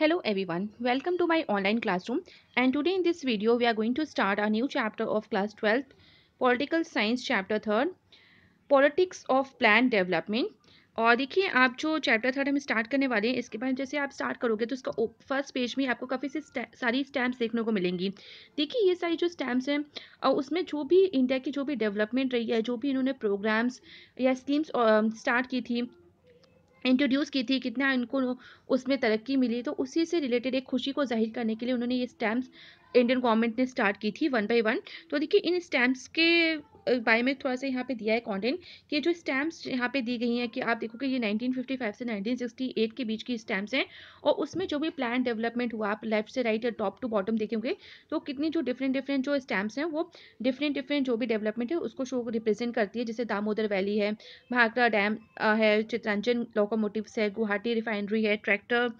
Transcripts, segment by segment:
Hello everyone, welcome to my online classroom and today in this video we are going to start a new chapter of class 12th Political Science chapter 3rd Politics of Plan Development और देखिए आप जो chapter third हम start करने वाले हैं इसके बाद जैसे आप स्टार्ट करोगे तो उसका फर्स्ट पेज में आपको काफ़ी सी सारी स्टैम्प्स देखने को मिलेंगी देखिए ये सारी जो स्टैम्प्स हैं और उसमें जो भी इंडिया की जो भी डेवलपमेंट रही है जो भी इन्होंने प्रोग्राम्स या स्कीम्स स्टार्ट की थी इंट्रोड्यूस की थी कितना इनको उसमें तरक्की मिली तो उसी से रिलेटेड एक खुशी को ज़ाहिर करने के लिए उन्होंने ये स्टैम्प्स इंडियन गवर्नमेंट ने स्टार्ट की थी वन बाई वन तो देखिए इन स्टैम्प्स के बारे में थोड़ा सा यहाँ पे दिया है कंटेंट कि जो स्टैम्प्स यहाँ पे दी गई हैं कि आप देखोगे ये 1955 से 1968 के बीच की स्टैम्प्स हैं और उसमें जो भी प्लान डेवलपमेंट हुआ आप लेफ्ट से राइट या टॉप टू बॉटम देखेंगे तो कितनी जो डिफरेंट डिफरेंट जो स्टैम्प्स हैं वो डिफरेंट डिफरेंट जो भी डेवलपमेंट है उसको शो रिप्रेजेंट करती है जैसे दामोदर वैली है भागरा डैम है चित्रांचन लोकोमोटिव्स है गुवाहाटी रिफाइनरी है ट्रैक्टर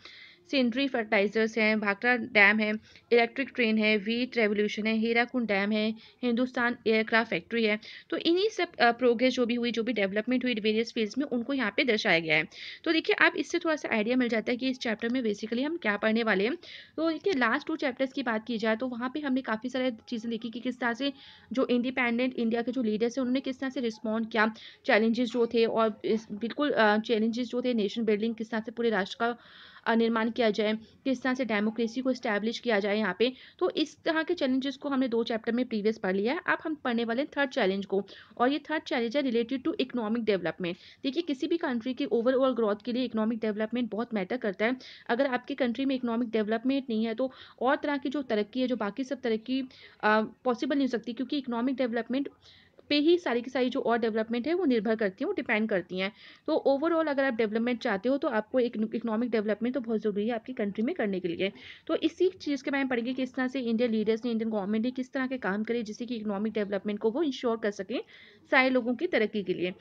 सिंड्री फर्टिलाइजर्स हैं भाखड़ा डैम है इलेक्ट्रिक ट्रेन है वीट रेवोल्यूशन है हीराकुंड डैम है हिंदुस्तान एयरक्राफ्ट फैक्ट्री है तो इन्हीं सब प्रोग्रेस जो भी हुई जो भी डेवलपमेंट हुई वेरियस फील्ड्स में उनको यहाँ पे दर्शाया गया है तो देखिए आप इससे थोड़ा सा आइडिया मिल जाता है कि इस चैप्टर में बेसिकली हम क्या पढ़ने वाले हैं तो देखिए लास्ट टू चैप्टर्स की बात की जाए तो वहाँ पर हमने काफ़ी सारी चीज़ें देखी कि किस तरह से जो इंडिपेंडेंट इंडिया के जो लीडर्स हैं उन्होंने किस तरह से रिस्पॉन्ड किया चैलेंजेस जो थे और बिल्कुल चैलेंजेस जो थे नेशन बिल्डिंग किस तरह से पूरे राष्ट्र का निर्माण किया जाए किस तरह से डेमोक्रेसी को इस्टेब्लिश किया जाए यहाँ पे तो इस तरह के चैलेंजेस को हमने दो चैप्टर में प्रीवियस पढ़ लिया है अब हम पढ़ने वाले हैं थर्ड चैलेंज को और ये थर्ड चैलेंज है रिलेटेड टू इकोनॉमिक डेवलपमेंट देखिए किसी भी कंट्री की ओवरऑल ग्रोथ के लिए इकोनॉमिक डेवलपमेंट बहुत मैटर करता है अगर आपकी कंट्री में इकोनॉमिक डेवलपमेंट नहीं है तो और तरह की जो तरक्की है जो बाकी सब तरक्की पॉसिबल नहीं हो सकती क्योंकि इकोनॉमिक डेवलपमेंट पे ही सारी की सारी जो और डेवलपमेंट है वो निर्भर करती हैं वो डिपेंड करती हैं तो ओवरऑल अगर आप डेवलपमेंट चाहते हो तो आपको एक इकोनॉमिक डेवलपमेंट तो बहुत ज़रूरी है आपकी कंट्री में करने के लिए तो इसी चीज़ के बारे में पढ़ेंगे किस तरह से इंडियन लीडर्स ने इंडियन गवर्नमेंट ने किस तरह के काम करे जिससे कि इकोनॉमिक डेवलपमेंट को वो इंश्योर कर सकें सारे लोगों की तरक्की के लिए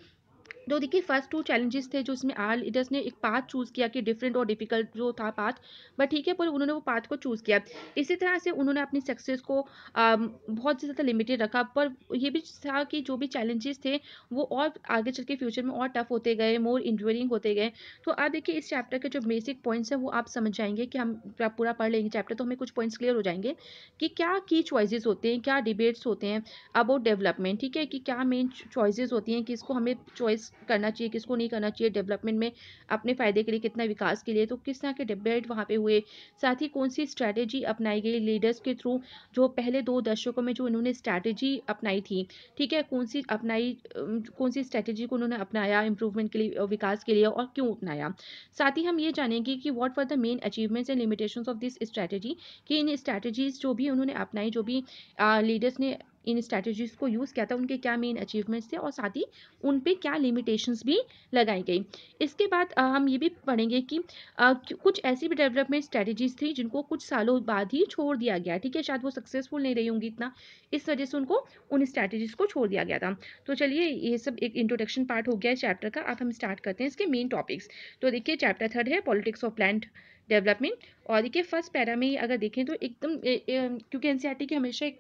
तो देखिए फर्स्ट टू चैलेंजेस थे जो इसमें आर लीडर्स ने एक पाथ चूज़ किया कि डिफरेंट और डिफिकल्ट जो था पाथ बट ठीक है पर उन्होंने वो पाथ को चूज़ किया इसी तरह से उन्होंने अपनी सक्सेस को आ, बहुत ज़्यादा लिमिटेड रखा पर ये भी था कि जो भी चैलेंजेस थे वो और आगे चल के फ्यूचर में और टफ होते गए मोर इंजोरिंग होते गए तो आप देखिए इस चैप्टर के जो बेसिक पॉइंट्स हैं वो आप समझ जाएंगे कि हम पूरा पढ़ लेंगे चैप्टर तो हमें कुछ पॉइंट्स क्लियर हो जाएंगे कि क्या की चॉइसेस होते हैं क्या डिबेट्स होते हैं अबाउट डेवलपमेंट ठीक है कि क्या मेन चॉइसेस होती हैं कि इसको हमें चॉइस करना चाहिए किसको नहीं करना चाहिए डेवलपमेंट में अपने फ़ायदे के लिए कितना विकास के लिए तो किस तरह के डिबेट वहाँ पे हुए साथ ही कौन सी स्ट्रैटेजी अपनाई गई लीडर्स के थ्रू जो पहले दो दशकों में जो उन्होंने स्ट्रैटेजी अपनाई थी ठीक है कौन सी अपनाई कौन सी स्ट्रैटेजी को उन्होंने अपनाया इम्प्रूवमेंट के लिए विकास के लिए और क्यों अपनाया साथ ही हम ये जानेंगे कि what were the main achievements and limitation of this strategy कि इन स्ट्रैटेजीज जो भी उन्होंने अपनाई जो भी लीडर्स ने इन स्ट्रैटेजीज को यूज़ किया था उनके क्या मेन अचीवमेंट्स थे और साथ ही उन पर क्या लिमिटेशंस भी लगाई गई इसके बाद हम ये भी पढ़ेंगे कि कुछ ऐसी भी डेवलपमेंट स्ट्रैटेजीज थी जिनको कुछ सालों बाद ही छोड़ दिया गया ठीक है शायद वो सक्सेसफुल नहीं रही होंगी इतना इस वजह से उनको उन स्ट्रैटेजीज को छोड़ दिया गया था तो चलिए ये सब एक इंट्रोडक्शन पार्ट हो गया इस चैप्टर का अब हम स्टार्ट करते हैं इसके मेन टॉपिक्स तो देखिए चैप्टर थर्ड है पॉलिटिक्स ऑफ प्लांट डेवलपमेंट और देखिए फर्स्ट पैरा में अगर देखें तो एकदम क्योंकि एन e की हमेशा एक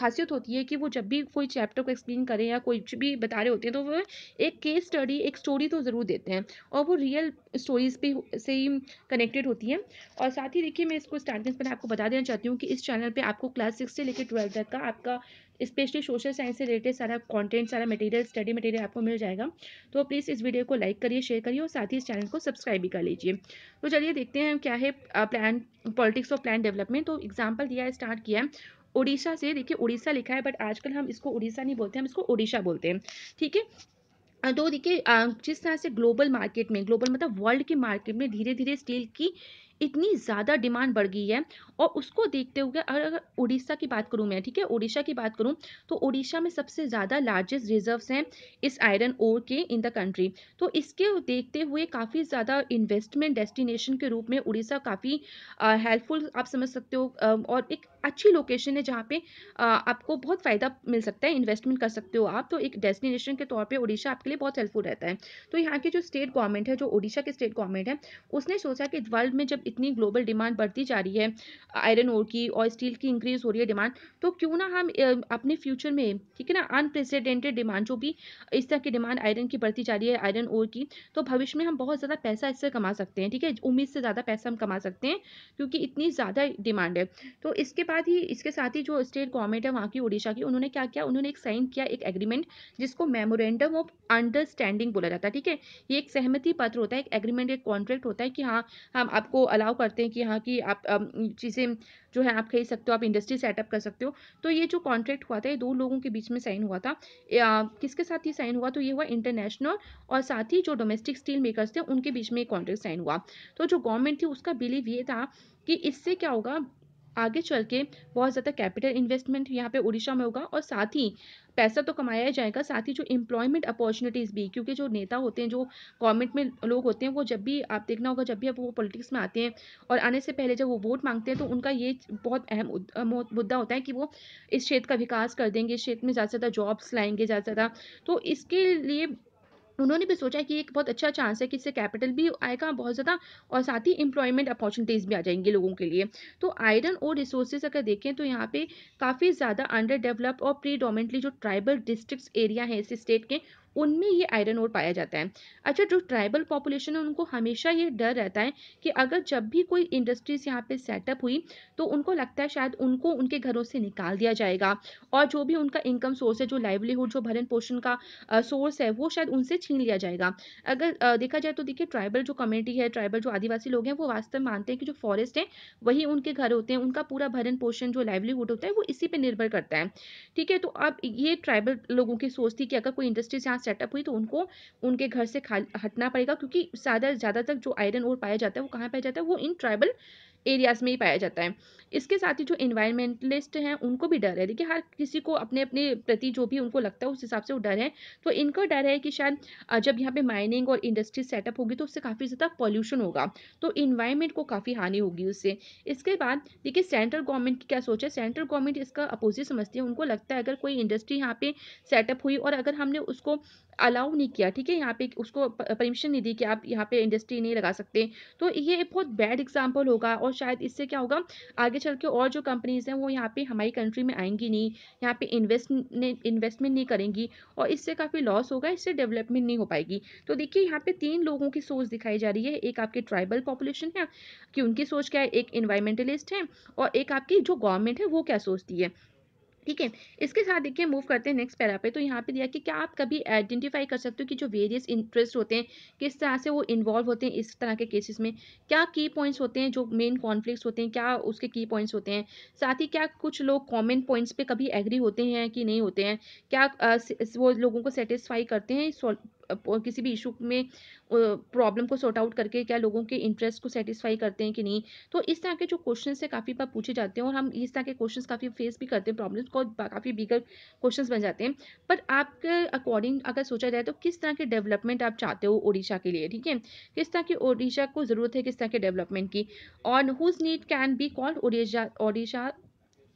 खासियत होती है कि वो जब भी कोई चैप्टर को एक्सप्लेन करें या कोई भी बता रहे होते हैं तो वो एक केस स्टडी एक स्टोरी तो ज़रूर देते हैं और वो रियल स्टोरीज़ पे से ही कनेक्टेड होती हैं और साथ ही देखिए मैं इसको स्टार्टिंग में आपको बता देना चाहती हूँ कि इस चैनल पर आपको क्लास सिक्स से लेकर ट्वेल्थ तक का आपका स्पेशली सोशल साइंस से रिलेटेड सारा कॉन्टेंट सारा मटेरियल स्टडी मटेरियल आपको मिल जाएगा तो प्लीज़ इस वीडियो को लाइक करिए शेयर करिए और साथ ही इस चैनल को सब्सक्राइब भी कर लीजिए तो चलिए देखते हैं क्या है plan politics of plan development तो एग्जाम्पल दिया है स्टार्ट किया है उड़ीसा से देखिए उड़ीसा लिखा है बट आजकल हम इसको उड़ीसा नहीं बोलते हम इसको उड़ीसा बोलते हैं ठीक है तो देखिए जिस तरह से ग्लोबल मार्केट में ग्लोबल मतलब वर्ल्ड के मार्केट में धीरे धीरे स्टील की इतनी ज़्यादा डिमांड बढ़ गई है और उसको देखते हुए अगर उड़ीसा की बात करूँ मैं ठीक है उड़ीसा की बात करूँ तो उड़ीसा में सबसे ज़्यादा लार्जेस्ट रिजर्व्स हैं इस आयरन ओर के इन द कंट्री तो इसके देखते हुए काफ़ी ज़्यादा इन्वेस्टमेंट डेस्टिनेशन के रूप में उड़ीसा काफ़ी हेल्पफुल आप समझ सकते हो आ, और एक अच्छी लोकेशन है जहाँ पे आ, आपको बहुत फ़ायदा मिल सकता है इन्वेस्टमेंट कर सकते हो आप तो एक डेस्टिनेशन के तौर पे उड़ीसा आपके लिए बहुत हेल्पफुल रहता है तो यहाँ के जो स्टेट गवर्नमेंट है जो उड़ीसा के स्टेट गवर्नमेंट है उसने सोचा कि वर्ल्ड में जब इतनी ग्लोबल डिमांड बढ़ती जा रही है आयरन ओर की और स्टील की इंक्रीज़ हो रही है डिमांड तो क्यों ना हम अपने फ्यूचर में ठीक है ना अनप्रेसिडेंटेड डिमांड जो भी इस तरह की डिमांड आयरन की बढ़ती जा रही है आयरन ओर की तो भविष्य में हम बहुत ज़्यादा पैसा इससे कमा सकते हैं ठीक है उम्मीद से ज़्यादा पैसा हम कमा सकते हैं क्योंकि इतनी ज़्यादा डिमांड है तो इसके बाद ही इसके साथ ही जो स्टेट गवर्नमेंट है वहाँ की उड़ीसा की उन्होंने क्या किया उन्होंने एक साइन किया एक एग्रीमेंट जिसको मेमोरेंडम ऑफ अंडरस्टैंडिंग बोला जाता है ठीक है ये एक सहमति पत्र होता है एक एग्रीमेंट एक कॉन्ट्रैक्ट होता है कि हाँ हम आपको अलाउ करते हैं कि हाँ कि आप चीज़ें जो है आप खरीद सकते हो आप इंडस्ट्री सेटअप कर सकते हो तो ये जो कॉन्ट्रैक्ट हुआ था ये दो लोगों के बीच में साइन हुआ था किसके साथ ये साइन हुआ तो ये हुआ इंटरनेशनल और साथ ही जो डोमेस्टिक स्टील मेकर्स थे उनके बीच में ये कॉन्ट्रैक्ट साइन हुआ तो जो गवर्नमेंट थी उसका बिलीव ये था कि इससे क्या होगा आगे चल के बहुत ज़्यादा कैपिटल इन्वेस्टमेंट यहाँ पे उड़ीसा में होगा और साथ ही पैसा तो कमाया ही जाएगा साथ ही जो एम्प्लॉयमेंट अपॉर्चुनिटीज़ भी क्योंकि जो नेता होते हैं जो गवर्नमेंट में लोग होते हैं वो जब भी आप देखना होगा जब भी आप वो पॉलिटिक्स में आते हैं और आने से पहले जब वो वोट मांगते हैं तो उनका ये बहुत अहम मुद्दा होता है कि वो इस क्षेत्र का विकास कर देंगे इस क्षेत्र में ज़्यादा से ज़्यादा जॉब्स लाएंगे ज़्यादा से ज़्यादा तो इसके लिए उन्होंने भी सोचा कि एक बहुत अच्छा चांस है कि इससे कैपिटल भी आएगा बहुत ज़्यादा और साथ ही एम्प्लॉयमेंट अपॉर्चुनिटीज़ भी आ जाएंगी लोगों के लिए तो आयरन और रिसोर्सेज अगर देखें तो यहाँ पे काफ़ी ज़्यादा अंडर डेवलप और प्रीडोमेंटली जो ट्राइबल डिस्ट्रिक्ट एरिया हैं इस स्टेट के उनमें ये आयरन और पाया जाता है अच्छा जो ट्राइबल पॉपुलेशन है उनको हमेशा ये डर रहता है कि अगर जब भी कोई इंडस्ट्रीज यहाँ पे सेटअप हुई तो उनको लगता है शायद उनको उनके घरों से निकाल दिया जाएगा और जो भी उनका इनकम सोर्स है जो लाइवलीहुड जो भरण पोषण का सोर्स है वो शायद उनसे छीन लिया जाएगा अगर देखा जाए तो देखिए ट्राइबल जो कम्युनिटी है ट्राइबल जो आदिवासी लोग हैं वो वास्तव मानते हैं कि जो फॉरेस्ट है वही उनके घर होते हैं उनका पूरा भरण पोषण जो लाइवलीहुड होता है वो इसी पर निर्भर करता है ठीक है तो अब ये ट्राइबल लोगों की सोच थी कि अगर कोई इंडस्ट्रीज यहाँ सेटअप हुई तो उनको उनके घर से हटना पड़ेगा क्योंकि ज़्यादा ज़्यादातर जो आयरन और पाया जाता है वो कहाँ पाया जाता है वो इन ट्राइबल एरियाज़ में ही पाया जाता है इसके साथ ही जो इन्वायरमेंटलिस्ट हैं उनको भी डर है देखिए हर किसी को अपने अपने प्रति जो भी उनको लगता है उस हिसाब से वो डर है तो इनका डर है कि शायद जब यहाँ पे माइनिंग और इंडस्ट्री सेटअप होगी तो उससे काफ़ी ज़्यादा पॉल्यूशन होगा तो इन्वायरमेंट को काफ़ी हानि होगी उससे इसके बाद देखिए सेंट्रल गवर्नमेंट की क्या सोच है सेंट्रल गवर्नमेंट इसका अपोजिट समझती है उनको लगता है अगर कोई इंडस्ट्री यहाँ पर सेटअप हुई और अगर हमने उसको अलाउ नहीं किया ठीक है यहाँ पे उसको परमिशन नहीं दी कि आप यहाँ पे इंडस्ट्री नहीं लगा सकते तो ये बहुत बैड एग्जाम्पल होगा और शायद इससे क्या होगा आगे चल के और जो कंपनीज़ हैं वो यहाँ पे हमारी कंट्री में आएंगी नहीं यहाँ पे इन्वेस्ट इन्वेस्टमेंट नहीं करेंगी और इससे काफ़ी लॉस होगा इससे डेवलपमेंट नहीं हो पाएगी तो देखिए यहाँ पे तीन लोगों की सोच दिखाई जा रही है एक आपके ट्राइबल पॉपुलेशन है कि उनकी सोच क्या है एक इन्वायरमेंटलिस्ट है और एक आपकी जो गवर्नमेंट है वो क्या सोचती है ठीक है इसके साथ देखिए मूव करते हैं नेक्स्ट पैरा पे तो यहाँ पे दिया कि क्या आप कभी आइडेंटिफाई कर सकते हो कि जो वेरियस इंटरेस्ट होते हैं किस तरह से वो इन्वॉल्व होते हैं इस तरह के केसेस में क्या की पॉइंट्स होते हैं जो मेन कॉन्फ्लिक्ट्स होते हैं क्या उसके की पॉइंट्स होते हैं साथ ही क्या कुछ लोग कॉमन पॉइंट्स पर कभी एग्री होते हैं कि नहीं होते हैं क्या वो लोगों को सेटिस्फाई करते हैं किसी भी इशू में प्रॉब्लम को सॉर्ट आउट करके क्या लोगों के इंटरेस्ट को सेटिस्फाई करते हैं कि नहीं तो इस तरह के जो क्वेश्चन है काफ़ी बार पूछे जाते हैं और हम इस तरह के क्वेश्चन काफ़ी फेस भी करते हैं प्रॉब्लम्स को काफ़ी बिगर क्वेश्चन बन जाते हैं बट आपके अकॉर्डिंग अगर सोचा जाए तो किस तरह के डेवलपमेंट आप चाहते हो ओडिशा के लिए ठीक है किस तरह की ओडिशा को ज़रूरत है किस तरह के डेवलपमेंट की और whose need can be called Odisha Odisha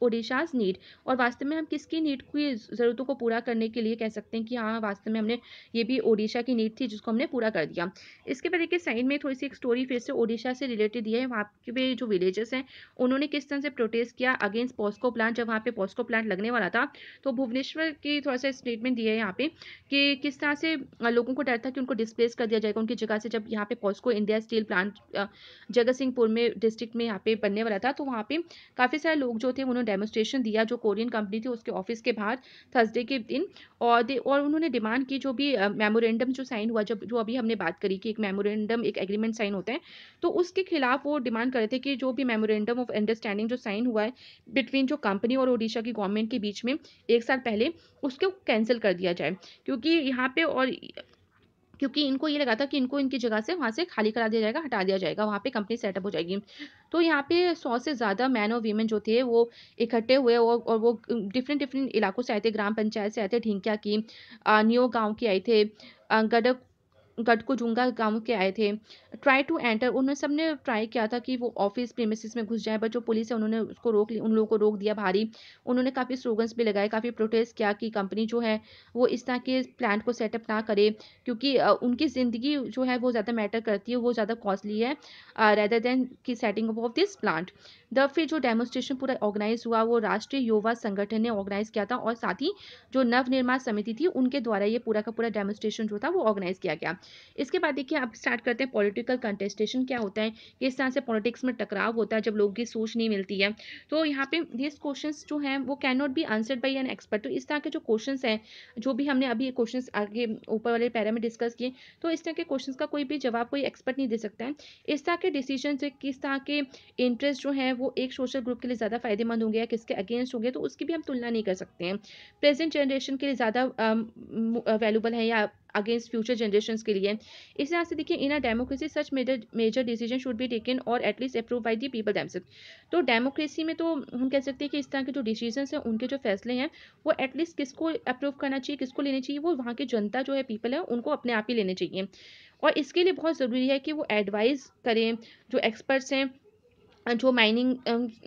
Odisha's need और वास्तव में हम किसकी नीड की ज़रूरतों को पूरा करने के लिए कह सकते हैं कि हाँ वास्तव में हमने ये भी ओडिशा की नीड थी जिसको हमने पूरा कर दिया इसके बाद देखिए साइड में थोड़ी सी एक स्टोरी फिर से ओडिशा से रिलेटेड दिया है वहाँ के जो विलेजेस हैं उन्होंने किस तरह से प्रोटेस्ट किया अगेंस्ट पॉस्को प्लांट जब वहाँ पे पॉस्को प्लांट लगने वाला था तो भुवनेश्वर की थोड़ा सा स्टेटमेंट दिया है यहाँ पे कि किस तरह से लोगों को डर था कि उनको डिस्प्लेस कर दिया जाएगा उनकी जगह से जब यहाँ पे पॉस्को इंडिया स्टील प्लांट जगत सिंहपुर में डिस्ट्रिक्ट में यहाँ पे बनने वाला था तो वहाँ पे काफ़ी सारे लोग जो थे उन्होंने डेमोस्ट्रेशन दिया जो कोरियन कंपनी थी उसके ऑफिस के बाहर थर्सडे के दिन और दे और उन्होंने डिमांड की जो भी मेमोरेंडम जो साइन हुआ जब जो अभी हमने बात करी कि एक मेमोरेंडम एक एग्रीमेंट साइन होता है तो उसके खिलाफ वो डिमांड कर रहे थे कि जो भी मेमोरेंडम ऑफ अंडरस्टैंडिंग जो साइन हुआ है बिटवीन जो कंपनी और उड़ीसा की गवर्नमेंट के बीच में एक साल पहले उसको कैंसिल कर दिया जाए क्योंकि यहाँ पे और क्योंकि इनको ये लगा था कि इनको इनकी जगह से वहाँ से खाली करा दिया जाएगा हटा दिया जाएगा वहाँ पे कंपनी सेटअप हो जाएगी तो यहाँ पे सौ से ज़्यादा मैन और वीमेन जो थे वो इकट्ठे हुए और वो डिफरेंट डिफरेंट इलाकों से आए थे ग्राम पंचायत से आए थे ढींकिया की न्यू गाँव की आए थे गडक गटकुजुंगा गांव के आए थे ट्राई टू एंटर उन्होंने सबने ट्राई किया था कि वो ऑफिस प्रेमिस में घुस जाए बट जो पुलिस है उन्होंने उसको रोक उन लोगों को रोक दिया भारी उन्होंने काफ़ी स्लोगन्स भी लगाए काफ़ी प्रोटेस्ट किया कि कंपनी जो है वो इस तरह के प्लांट को सेटअप ना करे क्योंकि उनकी ज़िंदगी जो है वो ज़्यादा मैटर करती है वो ज़्यादा कॉस्टली है रेदर देन की setting up of this plant the फिर जो डेमोस्ट्रेशन पूरा ऑर्गेनाइज हुआ वो राष्ट्रीय युवा संगठन ने ऑर्गेनाइज किया था और साथ ही जो नवनिर्माण समिति थी उनके द्वारा ये पूरा का पूरा डेमोस्ट्रेशन जो था वो ऑर्गेनाइज किया गया इसके बाद देखिए आप स्टार्ट करते हैं पॉलिटिकल कंटेस्टेशन क्या होता है किस तरह से पॉलिटिक्स में टकराव होता है जब लोगों की सोच नहीं मिलती है तो यहाँ पे दिस क्वेश्चन जो है वो can not be answered by an expert तो इस तरह के जो क्वेश्चन हैं जो भी हमने अभी क्वेश्चन आगे ऊपर वाले पैरा में डिस्कस किए तो इस तरह के क्वेश्चन का कोई भी जवाब कोई एक्सपर्ट नहीं दे सकता है इस तरह के डिसीजन से किस तरह के इंटरेस्ट जो है वो एक सोशल ग्रुप के लिए ज़्यादा फायदेमंद होंगे या किसके अगेंस्ट होंगे तो उसकी भी हम तुलना नहीं कर सकते हैं प्रेजेंट जनरेशन के लिए ज़्यादा वैल्यूबल है या अगेंस्ट फ्यूचर जनरेशन के लिए इस तरह से देखिए in a democracy such major major decision should be taken और at least approve by the people them तो डेमोक्रेसी में तो हम कह सकते हैं कि इस तरह के जो डिसीजन हैं उनके जो फैसले हैं वो एटलीस्ट किसको अप्रूव करना चाहिए किसको लेने चाहिए वो वहाँ की जनता जो है पीपल है उनको अपने आप ही लेने चाहिए और इसके लिए बहुत ज़रूरी है कि वो एडवाइज़ करें जो एक्सपर्ट्स हैं जो माइनिंग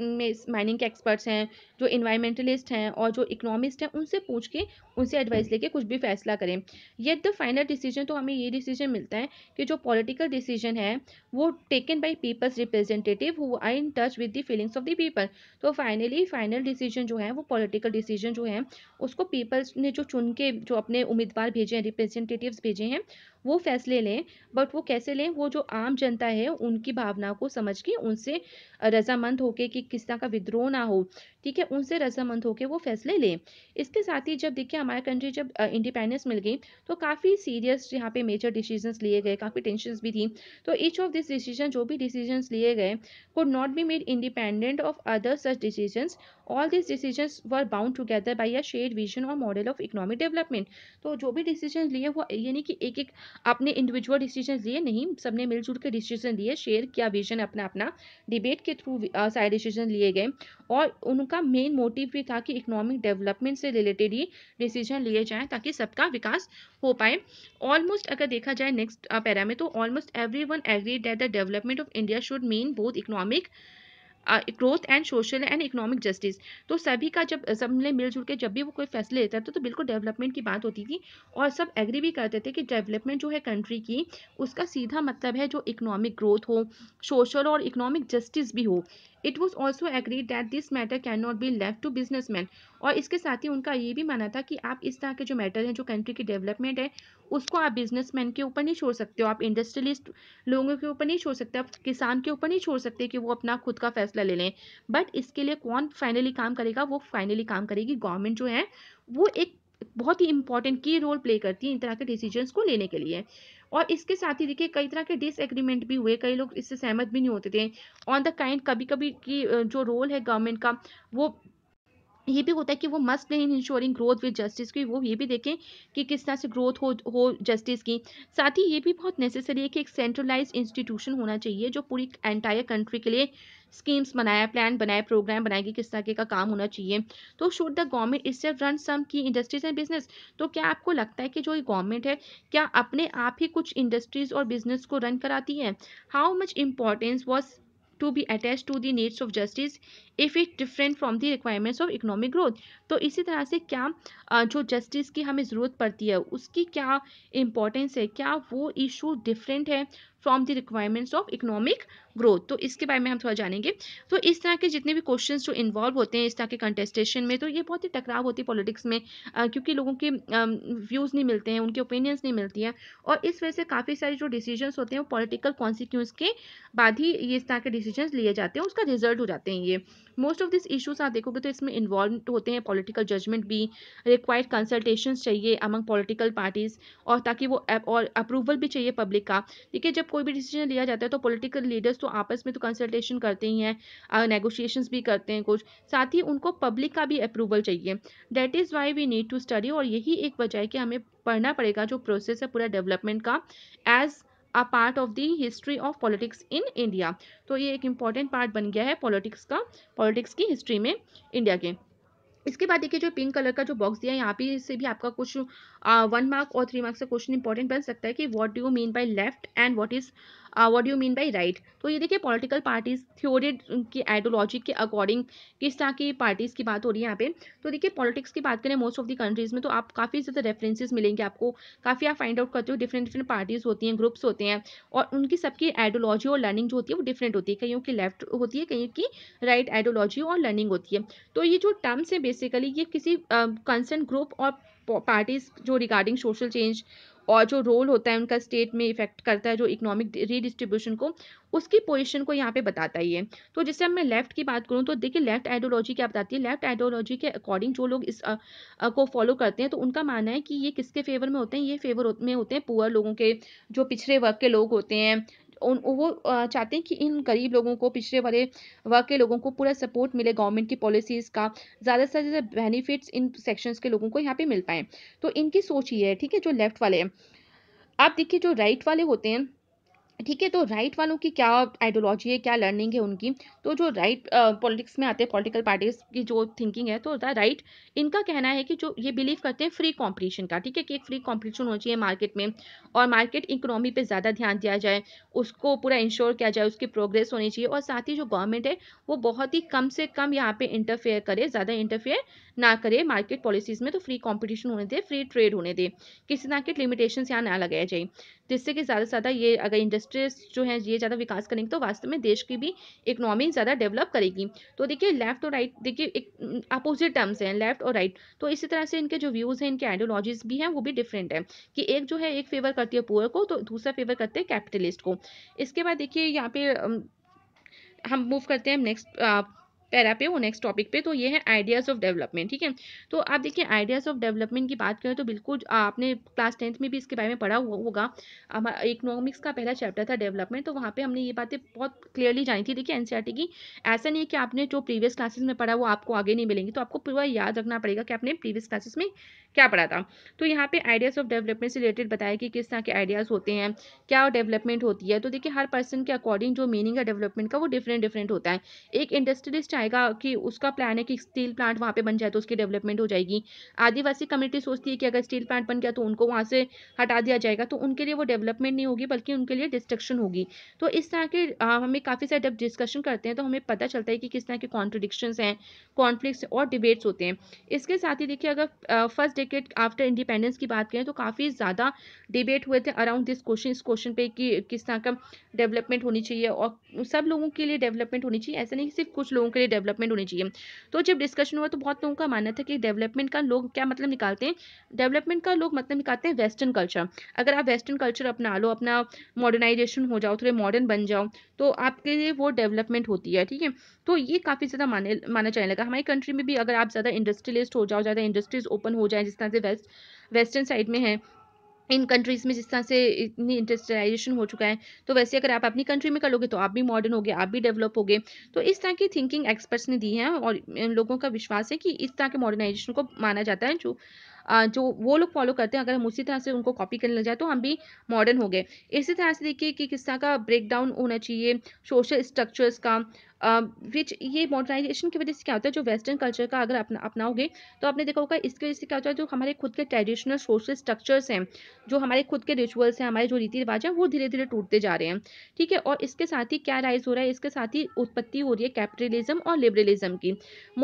में माइनिंग के एक्सपर्ट्स हैं जो इन्वायरमेंटलिस्ट हैं और जो इकोनॉमिस्ट हैं उनसे पूछ के उनसे एडवाइस लेके कुछ भी फैसला करें ये द फाइनल डिसीजन तो हमें ये डिसीजन मिलता है कि जो पॉलिटिकल डिसीजन है वो taken by people's representative who are in touch with the feelings of the people तो फाइनली फाइनल डिसीजन जो है वो पॉलिटिकल डिसीजन जो है उसको पीपल्स ने जो चुन के जो अपने उम्मीदवार भेजे हैं रिप्रेजेंटेटिव्स भेजे हैं वो फैसले लें बट वो कैसे लें वो जो आम जनता है उनकी भावना को समझ के उनसे रजामंद होके कि किस तरह का विद्रोह ना हो ठीक है उनसे रजामंद होके वो फैसले लें इसके साथ ही जब देखिए हमारे कंट्री जब इंडिपेंडेंस मिल गई तो काफ़ी सीरियस यहाँ पे मेजर डिसीजंस लिए गए काफ़ी टेंशन भी थी तो ईच ऑफ दिस डिसीजन जो भी डिसीजन लिए गए could not be made independent of other such decision all this decisions were bound together by a share vision और मॉडल ऑफ इकोनॉमिक डेवलपमेंट तो जो भी डिसीजन लिए वो यानी नहीं कि एक एक अपने इंडिविजुअल डिसीजन लिए नहीं सबने मिलजुल के डिसीजन लिए शेयर किया विजन अपना अपना डिबेट के थ्रू सारे डिसीजन लिए गए और उनका मेन मोटिव भी था कि इकोनॉमिक डेवलपमेंट से रिलेटेड ही डिसीजन लिए जाएँ ताकि सबका विकास हो पाए ऑलमोस्ट अगर देखा जाए नेक्स्ट पैरा uh, में तो almost every one agree that the development of India should mean both economic growth and social and economic justice तो सभी का जब सब ने मिलजुल के जब भी वो कोई फैसले लेता था तो, तो बिल्कुल डेवलपमेंट की बात होती थी और सब एग्री भी करते थे कि डेवलपमेंट जो है कंट्री की उसका सीधा मतलब है जो इकोनॉमिक ग्रोथ हो सोशल और इकोनॉमिक जस्टिस भी हो it was also agreed that this matter can not be left to man और इसके साथ ही उनका ये भी माना था कि आप इस तरह के जो मैटर हैं जो कंट्री की डेवलपमेंट है उसको आप बिजनेसमैन के ऊपर नहीं छोड़ सकते हो आप इंडस्ट्रियलिस्ट लोगों के ऊपर नहीं छोड़ सकते आप किसान के ऊपर नहीं छोड़ सकते कि वो अपना खुद का फैसला ले लें बट इसके लिए कौन फाइनली काम करेगा वो फाइनली काम करेगी गवर्नमेंट जो है वो एक बहुत ही इंपॉर्टेंट की रोल प्ले करती है इन तरह के डिसीजंस को लेने के लिए और इसके साथ ही देखिए कई तरह के डिसएग्रीमेंट भी हुए कई लोग इससे सहमत भी नहीं होते थे ऑन द काइंड कभी कभी की जो रोल है गवर्नमेंट का वो ये भी होता है कि वो must in ensuring growth with justice की वो ये भी देखें कि किस तरह से ग्रोथ हो हो जस्टिस की साथ ही ये भी बहुत नेसेसरी है कि एक सेंट्रलाइज इंस्टीट्यूशन होना चाहिए जो पूरी एंटायर कंट्री के लिए स्कीम्स बनाए प्लान बनाए प्रोग्राम बनाए कि किस तरह का काम होना चाहिए तो शुड द गवर्नमेंट इससे रन सम की इंडस्ट्रीज एंड बिजनेस तो क्या आपको लगता है कि जो गवर्नमेंट है क्या अपने आप ही कुछ इंडस्ट्रीज और बिजनेस को रन कराती है how much importance was to be attach to the needs of justice if it different from the requirements of economic growth तो इसी तरह से क्या जो जस्टिस की हमें ज़रूरत पड़ती है उसकी क्या इंपॉर्टेंस है क्या वो इशू डिफरेंट है from the requirements of economic growth तो इसके बारे में हम थोड़ा जानेंगे तो इस तरह के जितने भी क्वेश्चन जो इन्वॉल्व होते हैं इस तरह के कंटेस्टेशन में तो ये बहुत ही टकराव होती है पॉलिटिक्स में क्योंकि लोगों के व्यूज़ नहीं मिलते हैं उनके ओपिनियंस नहीं मिलती हैं और इस वजह से काफ़ी सारे जो डिसीजन होते हैं वो पॉलिटिकल कॉन्सिक्वेंस के बाद ही ये इस तरह के डिसीजन लिए जाते हैं उसका रिजल्ट हो जाते हैं ये मोस्ट ऑफ दिस इशूज़ आप देखोगे तो इसमें इन्वॉल्व होते हैं पॉलिटिकल जजमेंट भी रिक्वायर्ड कंसल्टेशन चाहिए अमंग पॉलिटिकल पार्टीज़ और ताकि वो और अप्रूवल भी चाहिए पब्लिक का देखिए जब कोई भी डिसीजन लिया जाता है तो पॉलिटिकल लीडर्स तो आपस में तो कंसल्टेशन करते ही हैं नेगोशिएशंस भी करते हैं कुछ साथ ही उनको पब्लिक का भी अप्रूवल चाहिए that is why we need to study और यही एक वजह है कि हमें पढ़ना पड़ेगा जो प्रोसेस है पूरा डेवलपमेंट का as a part of the history of politics in India तो ये एक इम्पॉर्टेंट पार्ट बन गया है पॉलिटिक्स का पॉलिटिक्स की हिस्ट्री में इंडिया के इसके बाद देखिए जो पिंक कलर का जो बॉक्स दिया है यहाँ पे से भी आपका कुछ वन मार्क और थ्री मार्क्स का क्वेश्चन इंपॉर्टेंट बन सकता है कि what do you mean by left and what is what you mean by right तो ये देखिए पॉलिटिकल पार्टीज थ्योरी की आइडियोलॉजी के अकॉर्डिंग किस तरह की पार्टीज़ की बात हो रही है यहाँ पे तो देखिए पॉलिटिक्स की बात करें मोस्ट ऑफ दी कंट्रीज़ में तो आप काफ़ी ज़्यादा रेफरेंसेज मिलेंगे आपको काफ़ी आप फाइंड आउट करते हो डिफरेंट डिफरेंट पार्टीज़ होती हैं ग्रुप्स होते हैं और उनकी सबकी आइडियोलॉजी और लर्निंग जो होती है वो डिफरेंट होती है कहीं की लेफ्ट होती है कहीं की राइट आइडियोलॉजी और लर्निंग होती है तो ये जो टर्म्स हैं बेसिकली ये किसी कंसर्न uh, ग्रुप और पार्टीज़ जो रिगार्डिंग सोशल चेंज और जो रोल होता है उनका स्टेट में इफेक्ट करता है जो इकोनॉमिक रीडिस्ट्रीब्यूशन को उसकी पोजीशन को यहाँ पे बताता ही है तो जैसे अब मैं लेफ्ट की बात करूँ तो देखिए लेफ्ट आइडियोलॉजी क्या बताती है लेफ्ट आइडियोलॉजी के अकॉर्डिंग जो लोग इस आ, आ, को फॉलो करते हैं तो उनका मानना है कि ये किसके फेवर में होते हैं ये फेवर में होते हैं पुअर लोगों के जो पिछड़े वर्ग के लोग होते हैं उन वो चाहते हैं कि इन गरीब लोगों को पिछड़े वाले वर्ग के लोगों को पूरा सपोर्ट मिले गवर्नमेंट की पॉलिसीज़ का ज़्यादा से ज़्यादा बेनिफिट्स इन सेक्शंस के लोगों को यहाँ पे मिल पाएँ तो इनकी सोच ये है ठीक है जो लेफ्ट वाले हैं आप देखिए जो राइट वाले होते हैं ठीक है तो राइट वालों की क्या आइडियोलॉजी है क्या लर्निंग है उनकी तो जो राइट पॉलिटिक्स में आते हैं पॉलिटिकल पार्टीज की जो थिंकिंग है तो राइट इनका कहना है कि जो ये बिलीव करते हैं फ्री कंपटीशन का ठीक है कि एक फ्री कंपटीशन होना चाहिए मार्केट में और मार्केट इकोनॉमी पे ज़्यादा ध्यान दिया जाए उसको पूरा इंश्योर किया जाए उसकी प्रोग्रेस होनी चाहिए और साथ ही जो गवर्नमेंट है वो बहुत ही कम से कम यहाँ पर इंटरफेयर करे ज़्यादा इंटरफेयर ना करे मार्केट पॉलिसीज़ में तो फ्री कॉम्पिटिशन होने दे फ्री ट्रेड होने दे किसी तरह के लिमिटेशन यहाँ ना लगाया जाए जिससे कि ज़्यादा से ज़्यादा ये अगर इंडस्ट्रीज जो हैं ये ज़्यादा विकास करेंगे तो वास्तव में देश की भी इकनॉमी ज़्यादा डेवलप करेगी तो देखिए लेफ्ट और राइट देखिए एक अपोजिट टर्म्स हैं लेफ्ट और राइट तो इसी तरह से इनके जो व्यूज़ हैं इनके आइडियोलॉजीज भी हैं वो भी डिफरेंट है कि एक जो है एक फेवर करती है पुअर को तो दूसरा फेवर करते हैं कैपिटलिस्ट को इसके बाद देखिए यहाँ पे हम मूव करते हैं नेक्स्ट पैरा पे वो नेक्स्ट टॉपिक पे तो ये है आइडियाज़ ऑफ डेवलपमेंट ठीक है तो आप देखिए आइडियाज़ ऑफ डेवलपमेंट की बात करें तो बिल्कुल आपने क्लास टेंथ में भी इसके बारे में पढ़ा हुआ होगा इकोनॉमिक्स का पहला चैप्टर था डेवलपमेंट तो वहाँ पर हमने ये बातें बहुत क्लियरली जानी थी देखिए एन e की ऐसा नहीं है कि आपने जो प्रीवियस क्लासेस में पढ़ा वो आपको आगे नहीं मिलेंगी तो आपको पूरा याद रखना पड़ेगा कि आपने प्रीवियस क्लासेस में क्या पढ़ा था तो यहाँ पे आइडियाज़ ऑफ डेवलपमेंट से रिलेटेड बताया कि किस तरह के आइडियाज़ होते हैं क्या डेवलपमेंट होती है तो देखिए हर पर्सन के अकॉर्डिंग जो मीनिंग है डेवलपमेंट का वो डिफरेंट डिफरेंट होता है एक इंडस्ट्रियलिस्ट आएगा कि उसका प्लान है कि स्टील प्लांट वहाँ पे बन जाए तो उसकी डेवलपमेंट हो जाएगी आदिवासी कम्युनिटी सोचती है कि अगर स्टील प्लांट बन गया तो उनको वहाँ से हटा दिया जाएगा तो उनके लिए वो डेवलपमेंट नहीं होगी बल्कि उनके लिए डिस्ट्रक्शन होगी तो इस तरह के हमें काफ़ी सारे जब डिस्कशन करते हैं तो हमें पता चलता है कि किस तरह के कॉन्ट्रोडिक्शन हैं कॉन्फ्लिक्स और डिबेट्स होते हैं इसके साथ ही देखिए अगर फर्स्ट डेकेट आफ्टर इंडिपेंडेंस की बात करें तो काफ़ी ज़्यादा डिबेट हुए थे अराउंड दिस क्वेश्चन इस क्वेश्चन पे कि किस तरह का डेवलपमेंट होनी चाहिए और सब लोगों के लिए डेवलपमेंट होनी चाहिए ऐसा नहीं सिर्फ कुछ लोगों के लिए डेवलपमेंट होनी चाहिए तो जब डिस्कशन हुआ तो बहुत लोगों का मानना था कि डेवलपमेंट का लोग क्या मतलब निकालते हैं डेवलपमेंट का लोग मतलब निकालते हैं वेस्टर्न कल्चर अगर आप वेस्टर्न कल्चर अपना लो अपना मॉडर्नाइजेशन हो जाओ थोड़े मॉडर्न बन जाओ तो आपके लिए वो डेवलपमेंट होती है ठीक है तो ये काफ़ी ज़्यादा माने माना जाने लगा हमारी कंट्री में भी अगर आप ज़्यादा इंडस्ट्रियलिस्ट हो जाओ ज़्यादा इंडस्ट्रीज ओपन हो जाए जिस तरह से वेस्ट वेस्टर्न साइड में है इन कंट्रीज़ में जिस तरह से इतनी इंडस्ट्रियलाइजेशन हो चुका है तो वैसे अगर आप अपनी कंट्री में कर लोगे तो आप भी मॉडर्न होगे आप भी डेवलप होगे तो इस तरह की थिंकिंग एक्सपर्ट्स ने दी है और इन लोगों का विश्वास है कि इस तरह के मॉडर्नाइजेशन को माना जाता है जो जो वो लोग फॉलो करते हैं अगर हम उसी तरह से उनको कॉपी करने लग जाए तो हम भी मॉडर्न हो गए इसी तरह से देखिए कि किस तरह का ब्रेकडाउन होना चाहिए सोशल स्ट्रक्चर्स का विच ये मॉडर्नाइजेशन की वजह से क्या होता है जो वेस्टर्न कल्चर का अगर अपना अपनाओगे तो आपने देखा होगा इसकी वजह से क्या होता है जो हमारे खुद के ट्रेडिशनल सोशल स्ट्रक्चर्स हैं जो हमारे खुद के रिचुअल्स हैं हमारे जो रीति रिवाज हैं वो धीरे धीरे टूटते जा रहे हैं ठीक है और इसके साथ ही क्या राइज हो रहा है इसके साथ ही उत्पत्ति हो रही है कैपिटलिज्म और लिबरलिज्म की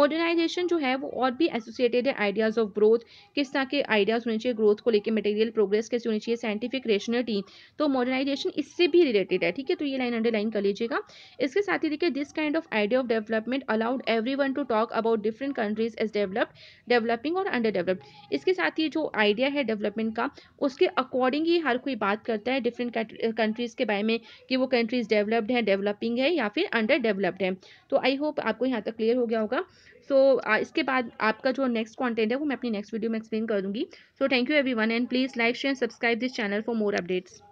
मॉडर्नाइजेशन जो है वो और भी एसोसिएटेड है आइडियाज़ ऑफ ग्रोथ किस तरह के आइडियाज़ होने चाहिए ग्रोथ को लेकर मटेरियल प्रोग्रेस कैसे होनी चाहिए साइंटिफिक रेशनलिटी तो मॉडर्नाइजेशन इससे भी रिलेटेड है ठीक है तो ये लाइन अंडरलाइन कर लीजिएगा इसके साथ ही देखिए this kind of idea of development allowed everyone to talk about different countries as developed developing और अंडर डेवलप्ड इसके साथ ही जो आइडिया है डेवलपमेंट का उसके अकॉर्डिंग ही हर कोई बात करता है डिफरेंट कंट्रीज़ के बारे में कि वो कंट्रीज़ डेवलप्ड हैं डेवलपिंग है या फिर अंडर डेवलप्ड है तो आई होप आपको यहाँ तक क्लियर हो गया होगा सो so, इसके बाद आपका जो नेक्स्ट कॉन्टेंट है वो मैं अपनी नेक्स्ट वीडियो में एक्सप्लेन कर दूँगी so thank you everyone and please like share subscribe this channel for more updates